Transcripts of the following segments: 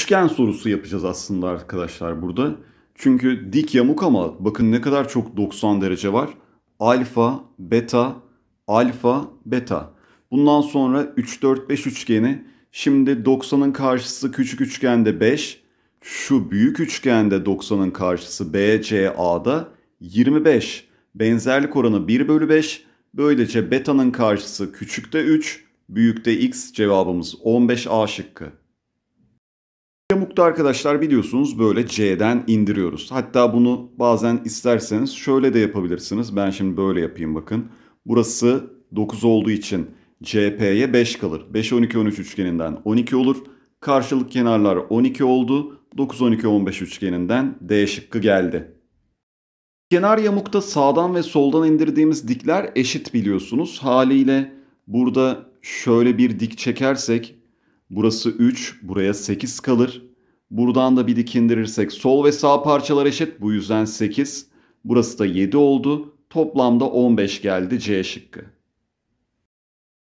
üçgen sorusu yapacağız aslında arkadaşlar burada. Çünkü dik yamuk ama bakın ne kadar çok 90 derece var. Alfa, beta, alfa, beta. Bundan sonra 3 4 5 üçgeni şimdi 90'ın karşısı küçük üçgende 5, şu büyük üçgende 90'ın karşısı BCA'da 25. Benzerlik oranı 1 bölü 5. Böylece beta'nın karşısı küçükte 3, büyükte x cevabımız 15A şıkkı. Yamukta arkadaşlar biliyorsunuz böyle C'den indiriyoruz. Hatta bunu bazen isterseniz şöyle de yapabilirsiniz. Ben şimdi böyle yapayım bakın. Burası 9 olduğu için CP'ye 5 kalır. 5, 12, 13 üçgeninden 12 olur. Karşılık kenarlar 12 oldu. 9, 12, 15 üçgeninden D şıkkı geldi. Kenar yamukta sağdan ve soldan indirdiğimiz dikler eşit biliyorsunuz. Haliyle burada şöyle bir dik çekersek Burası 3, buraya 8 kalır. Buradan da bir dik sol ve sağ parçalar eşit. Bu yüzden 8. Burası da 7 oldu. Toplamda 15 geldi C şıkkı.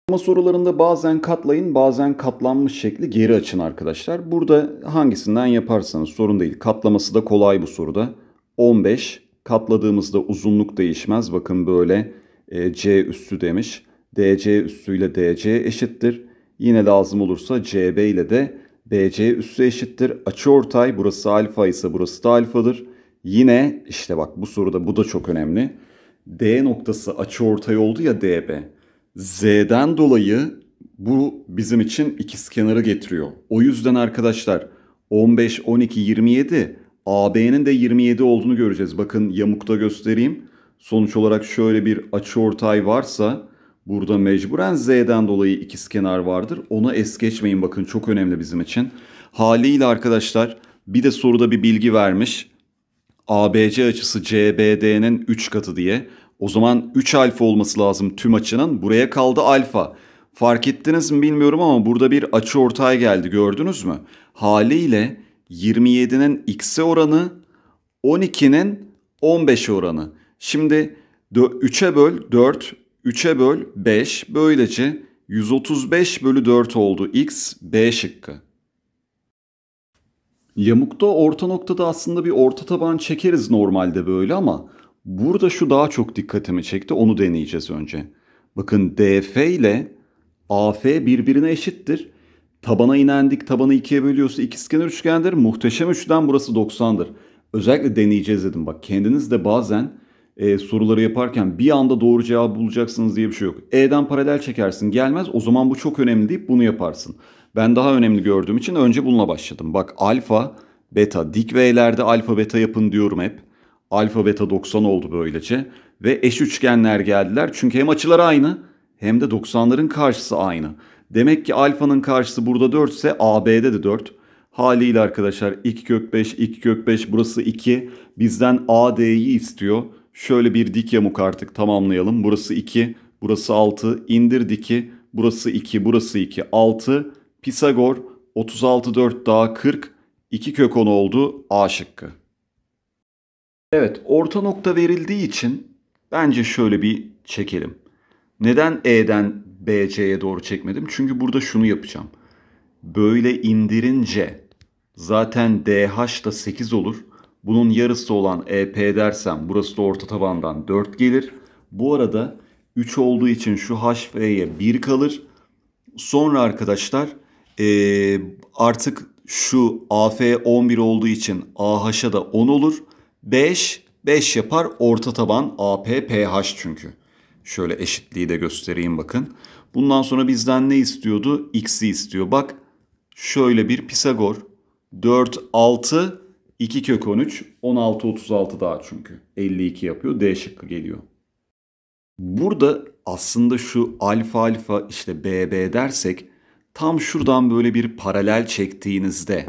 Ama sorularında bazen katlayın bazen katlanmış şekli geri açın arkadaşlar. Burada hangisinden yaparsanız sorun değil. Katlaması da kolay bu soruda. 15 katladığımızda uzunluk değişmez. Bakın böyle e, C üstü demiş. DC üssüyle DC eşittir. Yine lazım olursa CB ile de BC üssü eşittir. Açı ortay burası alfa ise burası da alfadır. Yine işte bak bu soruda bu da çok önemli. D noktası açı ortay oldu ya DB. Z'den dolayı bu bizim için ikiz kenarı getiriyor. O yüzden arkadaşlar 15, 12, 27 AB'nin de 27 olduğunu göreceğiz. Bakın yamukta göstereyim. Sonuç olarak şöyle bir açı ortay varsa Burada mecburen Z'den dolayı ikizkenar vardır. Onu es geçmeyin bakın çok önemli bizim için. Haliyle arkadaşlar bir de soruda bir bilgi vermiş. ABC açısı CBD'nin 3 katı diye. O zaman 3 alfa olması lazım tüm açının. Buraya kaldı alfa. Fark ettiniz mi bilmiyorum ama burada bir açı ortaya geldi gördünüz mü? Haliyle 27'nin x'e oranı 12'nin 15'e oranı. Şimdi 3'e böl 4, 3'e böl 5 böylece 135 bölü 4 oldu. X B şıkkı. Yamukta orta noktada aslında bir orta taban çekeriz normalde böyle ama burada şu daha çok dikkatimi çekti onu deneyeceğiz önce. Bakın DF ile AF birbirine eşittir. Tabana inendik tabanı ikiye bölüyorsa ikizkenar üçgendir. Muhteşem üçgen burası 90'dır. Özellikle deneyeceğiz dedim. Bak kendiniz de bazen e, soruları yaparken bir anda doğru cevabı bulacaksınız diye bir şey yok. E'den paralel çekersin gelmez o zaman bu çok önemli deyip bunu yaparsın. Ben daha önemli gördüğüm için önce bununla başladım. Bak alfa, beta, dik V'lerde alfa beta yapın diyorum hep. Alfa beta 90 oldu böylece. Ve eş üçgenler geldiler çünkü hem açılar aynı hem de 90'ların karşısı aynı. Demek ki alfanın karşısı burada 4 ise AB'de de 4. Haliyle arkadaşlar 2 kök 5, 2 kök 5 burası 2. Bizden AD'yi istiyor. Şöyle bir dik yamuk artık tamamlayalım. Burası 2, burası 6. Indir diki. Burası 2, burası 2. 6. Pisagor 36 4 daha 40. 2 kök 10 oldu. A şıkkı. Evet, orta nokta verildiği için bence şöyle bir çekelim. Neden E'den BC'ye doğru çekmedim? Çünkü burada şunu yapacağım. Böyle indirince zaten DH da 8 olur. Bunun yarısı olan EP dersem burası da orta tabandan 4 gelir. Bu arada 3 olduğu için şu HV'ye 1 kalır. Sonra arkadaşlar e, artık şu AF 11 olduğu için AH'a da 10 olur. 5, 5 yapar orta taban AP, PH çünkü. Şöyle eşitliği de göstereyim bakın. Bundan sonra bizden ne istiyordu? X'i istiyor. Bak şöyle bir Pisagor. 4, 6, 2 kök 13 16 36 daha çünkü. 52 yapıyor. D şıkkı geliyor. Burada aslında şu alfa alfa işte BB dersek tam şuradan böyle bir paralel çektiğinizde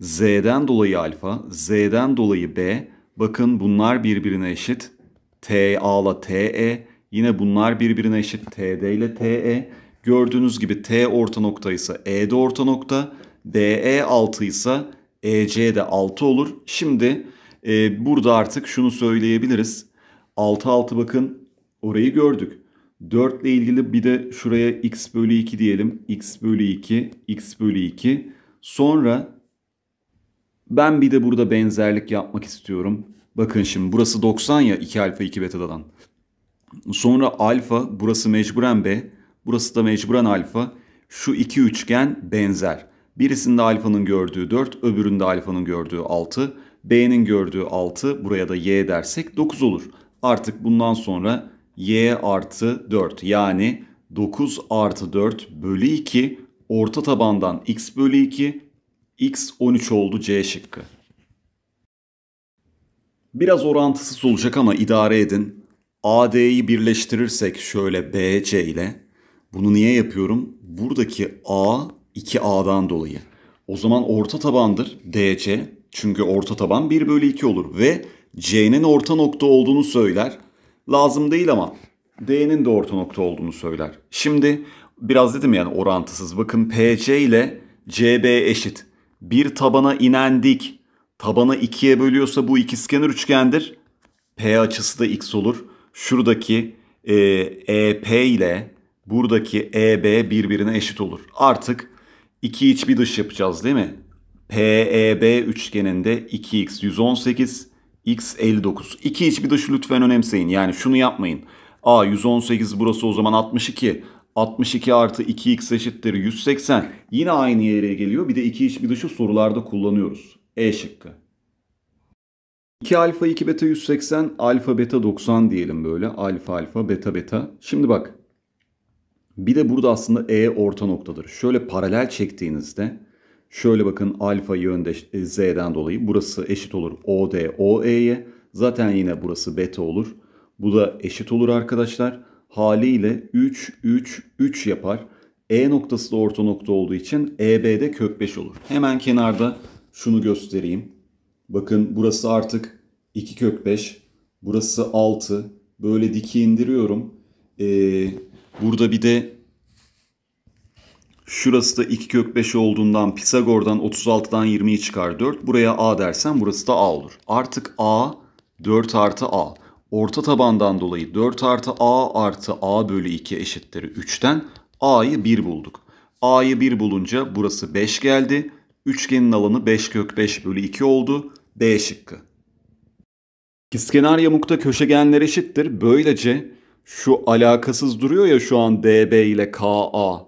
Z'den dolayı alfa, Z'den dolayı B. Bakın bunlar birbirine eşit. TA ile TE Yine bunlar birbirine eşit. TD ile TE. Gördüğünüz gibi T orta nokta ise E orta nokta. D E altı ise EC'ye de 6 olur. Şimdi e, burada artık şunu söyleyebiliriz. 6 6 bakın orayı gördük. 4 ile ilgili bir de şuraya x bölü 2 diyelim. x bölü 2, x bölü 2. Sonra ben bir de burada benzerlik yapmak istiyorum. Bakın şimdi burası 90 ya 2 alfa 2 betadan. Sonra alfa burası mecburen b. Burası da mecburen alfa. Şu iki üçgen benzer. Birisinde alfanın gördüğü 4, öbüründe alfanın gördüğü 6, B'nin gördüğü 6, buraya da Y dersek 9 olur. Artık bundan sonra Y artı 4 yani 9 artı 4 bölü 2 orta tabandan X bölü 2, X 13 oldu C şıkkı. Biraz orantısız olacak ama idare edin. AD'yi birleştirirsek şöyle BC ile. Bunu niye yapıyorum? Buradaki A 2A'dan dolayı. O zaman orta tabandır DC. Çünkü orta taban 1 bölü 2 olur. Ve C'nin orta nokta olduğunu söyler. Lazım değil ama D'nin de orta nokta olduğunu söyler. Şimdi biraz dedim yani orantısız. Bakın PC ile CB eşit. Bir tabana inen dik. Tabanı 2'ye bölüyorsa bu ikizkenar üçgendir. P açısı da x olur. Şuradaki e, EP ile buradaki EB birbirine eşit olur. Artık 2 iç bir dış yapacağız değil mi? PEB üçgeninde 2x 118, x 59. 2 iç bir dışı lütfen önemseyin. Yani şunu yapmayın. A 118 burası o zaman 62. 62 artı 2x eşittir 180. Yine aynı yere geliyor. Bir de 2 iç bir dışı sorularda kullanıyoruz. E şıkkı. 2 alfa 2 beta 180 alfa beta 90 diyelim böyle. Alfa alfa beta beta. Şimdi bak bir de burada aslında E orta noktadır. Şöyle paralel çektiğinizde şöyle bakın alfa yönde e, Z'den dolayı burası eşit olur OD OE'ye. Zaten yine burası beta olur. Bu da eşit olur arkadaşlar. Haliyle 3 3 3 yapar. E noktası da orta nokta olduğu için EB'de kök 5 olur. Hemen kenarda şunu göstereyim. Bakın burası artık 2 kök 5. Burası 6. Böyle diki indiriyorum. Ee, Burada bir de şurası da 2 kök 5 olduğundan Pisagor'dan 36'dan 20'yi çıkar 4. Buraya A dersen burası da A olur. Artık A 4 artı A. Orta tabandan dolayı 4 artı A artı A bölü 2 eşittleri 3'ten A'yı 1 bulduk. A'yı 1 bulunca burası 5 geldi. Üçgenin alanı 5 kök 5 bölü 2 oldu. B şıkkı. İskender yamukta köşegenler eşittir. Böylece şu alakasız duruyor ya şu an DB ile KA.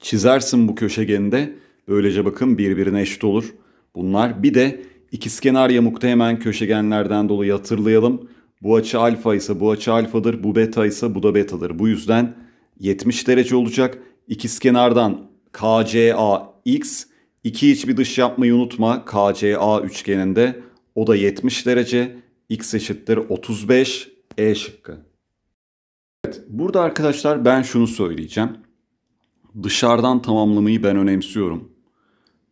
Çizersin bu köşegeninde. Böylece bakın birbirine eşit olur. Bunlar bir de ikizkenar yamukta hemen köşegenlerden dolayı hatırlayalım. Bu açı alfa ise bu açı alfadır, bu beta ise bu da betadır. Bu yüzden 70 derece olacak. İkizkenardan KCA x, İki iç bir dış yapmayı unutma KCA üçgeninde. O da 70 derece, x eşittir 35, E şıkkı. Evet, burada arkadaşlar ben şunu söyleyeceğim. Dışarıdan tamamlamayı ben önemsiyorum.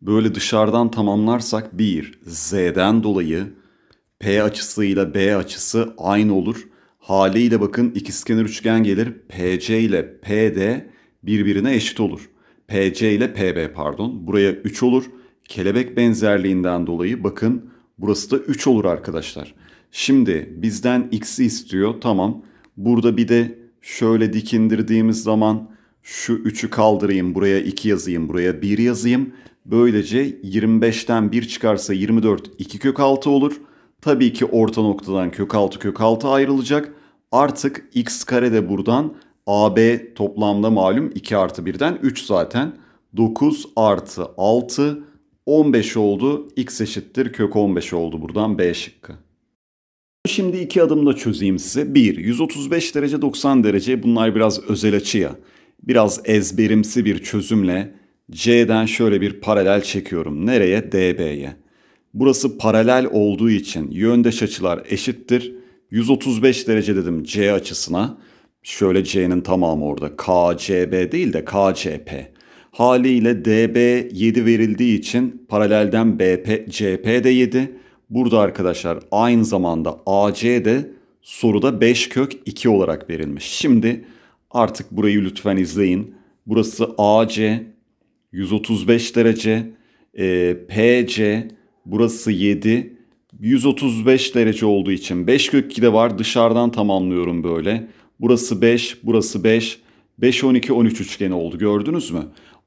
Böyle dışarıdan tamamlarsak bir Z'den dolayı P açısıyla B açısı aynı olur. Haliyle bakın ikizkenar üçgen gelir. PC ile PD birbirine eşit olur. PC ile PB pardon. Buraya 3 olur. Kelebek benzerliğinden dolayı bakın burası da 3 olur arkadaşlar. Şimdi bizden x'i istiyor. Tamam. Burada bir de şöyle dikindirdiğimiz zaman şu 3'ü kaldırayım, buraya 2 yazayım, buraya 1 yazayım. Böylece 25'ten 1 çıkarsa 24 2 kök 6 olur. Tabii ki orta noktadan kök 6 kök 6 ayrılacak. Artık x kare de buradan AB toplamda malum 2 artı 1'den 3 zaten. 9 artı 6 15 oldu. X eşittir kök 15 oldu buradan B şıkkı. Şimdi iki adımda çözeyim size. 1. 135 derece 90 derece bunlar biraz özel açıya. Biraz ezberimsi bir çözümle C'den şöyle bir paralel çekiyorum. Nereye? DB'ye. Burası paralel olduğu için yöndeş açılar eşittir. 135 derece dedim C açısına. Şöyle C'nin tamamı orada. KCB değil de KCP. Haliyle DB 7 verildiği için paralelden BP, CP de 7. Burada arkadaşlar aynı zamanda AC de soruda 5 kök 2 olarak verilmiş. Şimdi artık burayı lütfen izleyin. Burası AC 135 derece, e, PC burası 7 135 derece olduğu için 5 kök 2 de var. Dışarıdan tamamlıyorum böyle. Burası 5, burası 5. 5 12 13 üçgeni oldu. Gördünüz mü?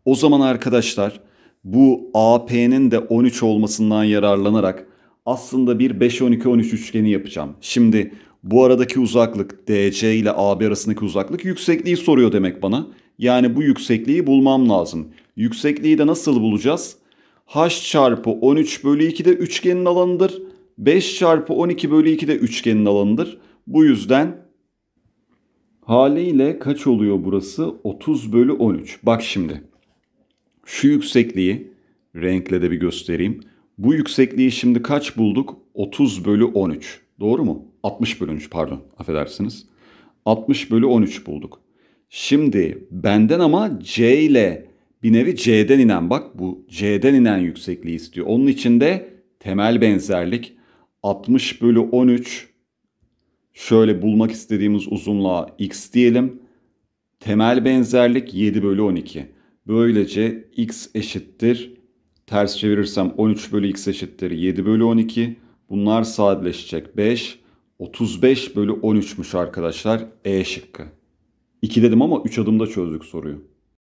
O zaman arkadaşlar bu AP'nin de 13 olmasından yararlanarak aslında bir 5-12-13 üçgeni yapacağım. Şimdi bu aradaki uzaklık DC ile AB arasındaki uzaklık yüksekliği soruyor demek bana. Yani bu yüksekliği bulmam lazım. Yüksekliği de nasıl bulacağız? H çarpı 13 bölü 2 de üçgenin alanıdır. 5 çarpı 12 bölü 2 de üçgenin alanıdır. Bu yüzden haliyle kaç oluyor burası? 30 bölü 13. Bak şimdi şu yüksekliği renkle de bir göstereyim. Bu yüksekliği şimdi kaç bulduk? 30 bölü 13. Doğru mu? 60 bölü 13 pardon affedersiniz. 60 bölü 13 bulduk. Şimdi benden ama C ile bir nevi C'den inen bak bu C'den inen yüksekliği istiyor. Onun için de temel benzerlik 60 bölü 13 şöyle bulmak istediğimiz uzunluğa x diyelim. Temel benzerlik 7 bölü 12. Böylece x eşittir Ters çevirirsem 13 bölü x eşittir 7 bölü 12. Bunlar sadeleşecek 5. 35 bölü 13'müş arkadaşlar E şıkkı. 2 dedim ama 3 adımda çözdük soruyu.